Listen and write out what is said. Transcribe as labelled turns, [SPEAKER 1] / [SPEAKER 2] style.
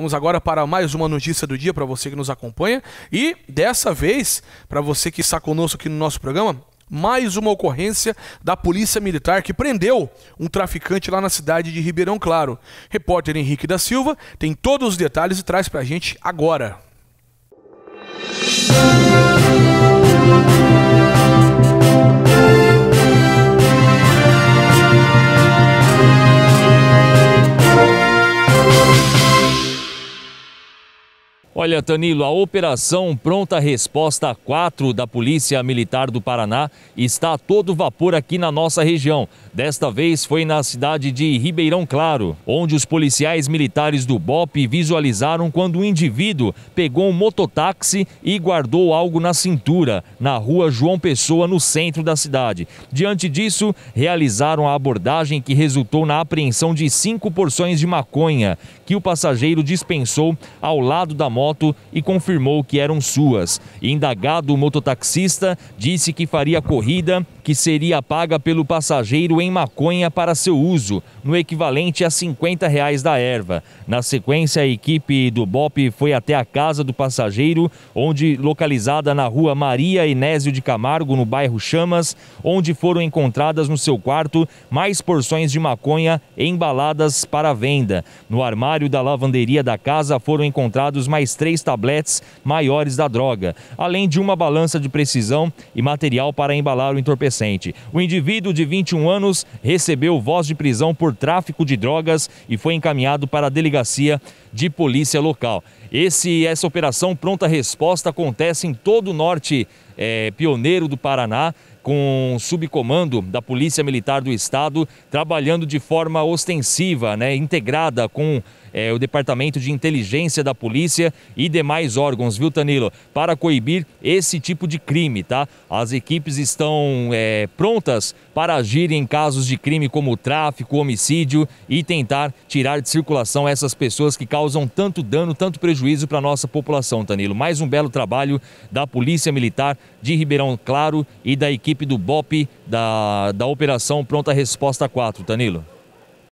[SPEAKER 1] Vamos agora para mais uma notícia do dia para você que nos acompanha. E dessa vez, para você que está conosco aqui no nosso programa, mais uma ocorrência da Polícia Militar que prendeu um traficante lá na cidade de Ribeirão Claro. Repórter Henrique da Silva tem todos os detalhes e traz para a gente agora.
[SPEAKER 2] Olha, Tanilo, a Operação Pronta Resposta 4 da Polícia Militar do Paraná está a todo vapor aqui na nossa região. Desta vez foi na cidade de Ribeirão Claro, onde os policiais militares do BOP visualizaram quando um indivíduo pegou um mototáxi e guardou algo na cintura, na rua João Pessoa, no centro da cidade. Diante disso, realizaram a abordagem que resultou na apreensão de cinco porções de maconha que o passageiro dispensou ao lado da moto moto e confirmou que eram suas. Indagado, o mototaxista disse que faria corrida que seria paga pelo passageiro em maconha para seu uso, no equivalente a R$ 50 reais da erva. Na sequência, a equipe do BOP foi até a casa do passageiro, onde localizada na rua Maria Inésio de Camargo, no bairro Chamas, onde foram encontradas no seu quarto mais porções de maconha embaladas para venda. No armário da lavanderia da casa foram encontrados mais três tabletes maiores da droga, além de uma balança de precisão e material para embalar o entorpecente recente. O indivíduo de 21 anos recebeu voz de prisão por tráfico de drogas e foi encaminhado para a delegacia de polícia local. Esse, essa operação pronta resposta acontece em todo o norte é, pioneiro do Paraná, com subcomando da Polícia Militar do Estado, trabalhando de forma ostensiva, né, integrada com é, o Departamento de Inteligência da Polícia e demais órgãos, viu, Tanilo? Para coibir esse tipo de crime, tá? As equipes estão é, prontas para agir em casos de crime como tráfico, homicídio e tentar tirar de circulação essas pessoas que causam tanto dano, tanto prejuízo para a nossa população, Tanilo. Mais um belo trabalho da Polícia Militar de Ribeirão Claro e da equipe do BOP da, da Operação Pronta Resposta 4, Danilo.